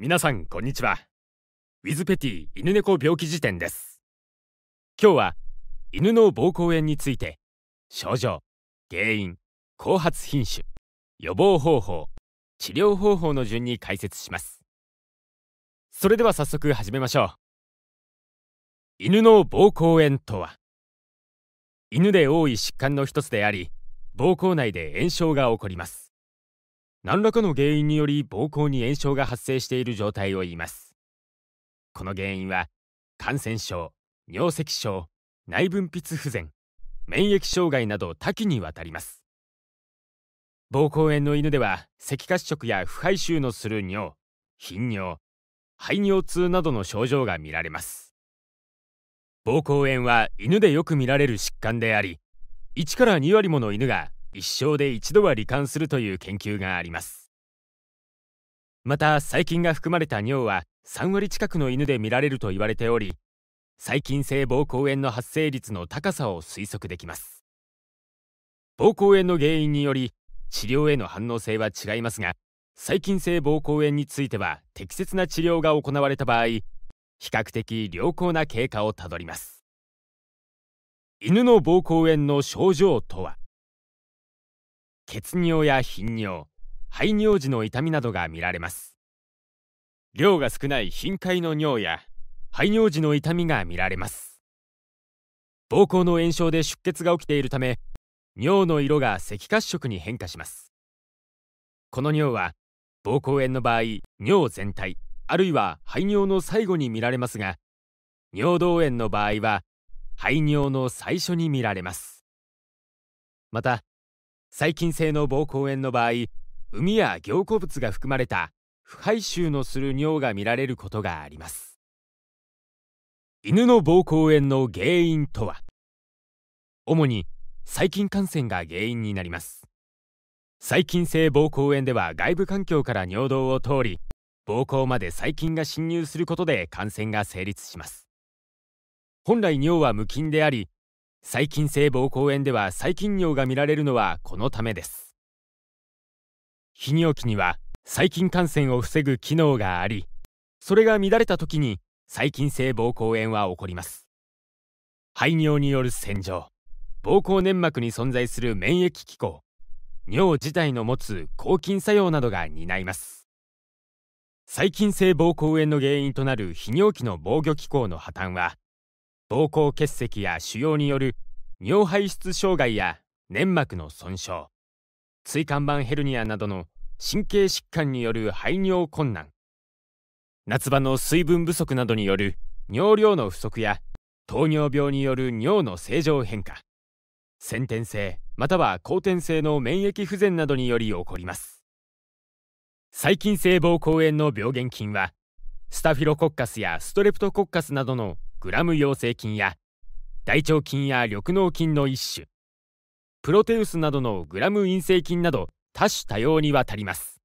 皆さんこんにちはウィズペティ犬猫病気辞典です今日は犬の膀胱炎について症状原因後発品種予防方法治療方法の順に解説しますそれでは早速始めましょう犬の膀胱炎とは犬で多い疾患の一つであり膀胱内で炎症が起こります何らかの原因により膀胱に炎症が発生している状態を言いますこの原因は感染症尿石症内分泌不全免疫障害など多岐にわたります膀胱炎の犬では赤褐色や腐敗臭のする尿頻尿排尿痛などの症状が見られます膀胱炎は犬でよく見られる疾患であり1から2割もの犬が一生で一度は罹患するという研究がありますまた細菌が含まれた尿は3割近くの犬で見られると言われており細菌性膀胱炎の発生率の高さを推測できます膀胱炎の原因により治療への反応性は違いますが細菌性膀胱炎については適切な治療が行われた場合比較的良好な経過をたどります犬の膀胱炎の症状とは血尿や頻尿排尿時の痛みなどが見られます量が少ない頻回の尿や排尿時の痛みが見られます膀胱の炎症で出血が起きているため尿の色が赤褐色に変化しますこの尿は膀胱炎の場合尿全体あるいは排尿の最後に見られますが尿道炎の場合は排尿の最初に見られますまた細菌性の膀胱炎の場合海や凝固物が含まれた腐敗臭のする尿が見られることがあります犬の膀胱炎の原因とは主に細菌感染が原因になります細菌性膀胱炎では外部環境から尿道を通り膀胱まで細菌が侵入することで感染が成立します本来尿は無菌であり細菌性膀胱炎では細菌尿が見られるのはこのためです泌尿器には細菌感染を防ぐ機能がありそれが乱れた時に細菌性膀胱炎は起こります排尿による洗浄膀胱粘膜に存在する免疫機構尿自体の持つ抗菌作用などが担います細菌性膀胱炎の原因となる泌尿器の防御機構の破綻は膀胱結石や腫瘍による尿排出障害や粘膜の損傷椎間板ヘルニアなどの神経疾患による排尿困難夏場の水分不足などによる尿量の不足や糖尿病による尿の正常変化先天性または後天性の免疫不全などにより起こります細菌性膀胱炎の病原菌はスタフィロコッカスやストレプトコッカスなどのグラム陽性菌や大腸菌や緑脳菌の一種プロテウスなどのグラム陰性菌など多種多様にわたります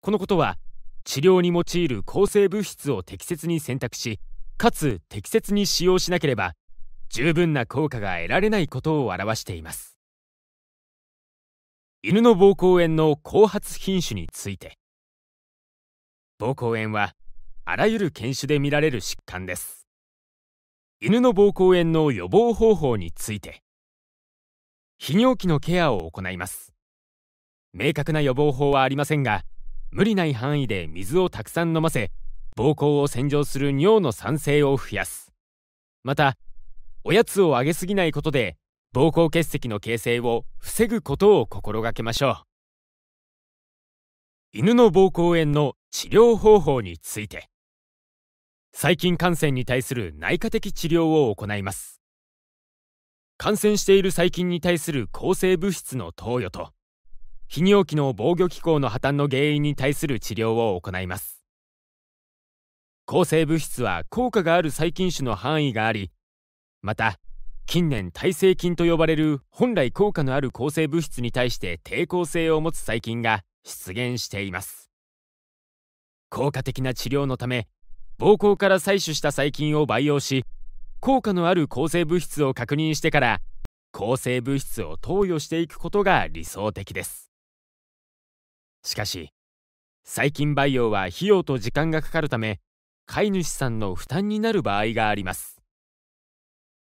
このことは治療に用いる抗生物質を適切に選択しかつ適切に使用しなければ十分な効果が得られないことを表しています犬の膀胱炎の後発品種について膀胱炎はあらゆる犬種で見られる疾患です犬の膀胱炎の予防方法について泌尿器のケアを行います明確な予防法はありませんが無理ない範囲で水をたくさん飲ませ膀胱を洗浄する尿の酸性を増やすまたおやつをあげすぎないことで膀胱結石の形成を防ぐことを心がけましょう犬の膀胱炎の治療方法について細菌感染に対する内科的治療を行います感染している細菌に対する抗生物質の投与と泌尿器の防御機構の破綻の原因に対する治療を行います抗生物質は効果がある細菌種の範囲がありまた近年耐性菌と呼ばれる本来効果のある抗生物質に対して抵抗性を持つ細菌が出現しています効果的な治療のため膀胱から採取した細菌を培養し効果のある抗生物質を確認してから抗生物質を投与していくことが理想的ですしかし細菌培養は費用と時間がかかるため飼い主さんの負担になる場合があります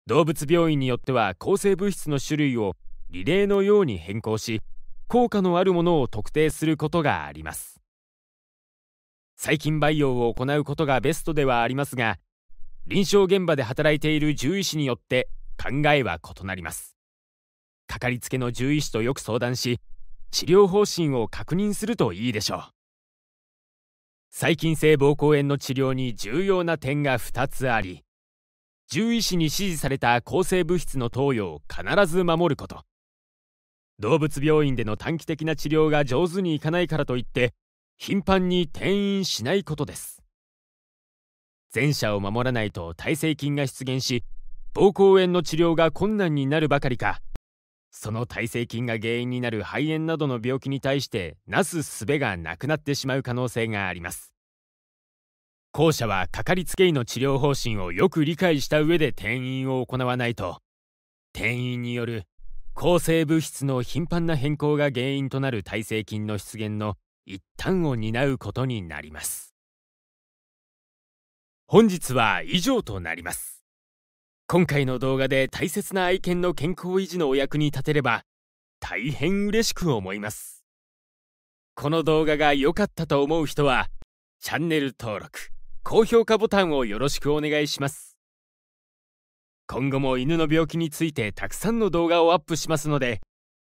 動物病院によっては抗生物質の種類をリレーのように変更し効果のあるものを特定することがあります細菌培養を行うことがベストではありますが臨床現場で働いている獣医師によって考えは異なりますかかりつけの獣医師とよく相談し治療方針を確認するといいでしょう細菌性膀胱炎の治療に重要な点が2つあり獣医師に指示された抗生物質の投与を必ず守ること動物病院での短期的な治療が上手にいかないからといって頻繁に転院しないことです前者を守らないと耐性菌が出現し膀胱炎の治療が困難になるばかりかその耐性菌が原因になる肺炎などの病気に対してなすすべがなくなってしまう可能性があります後者はかかりつけ医の治療方針をよく理解した上で転院を行わないと転院による抗生物質の頻繁な変更が原因となる耐性菌の出現の一端を担うことになります本日は以上となります今回の動画で大切な愛犬の健康維持のお役に立てれば大変嬉しく思いますこの動画が良かったと思う人はチャンネル登録高評価ボタンをよろしくお願いします今後も犬の病気についてたくさんの動画をアップしますので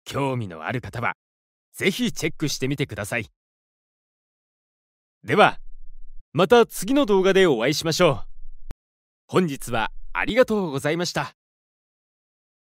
興味のある方は是非チェックしてみてくださいでは、また次の動画でお会いしましょう。本日はありがとうございました。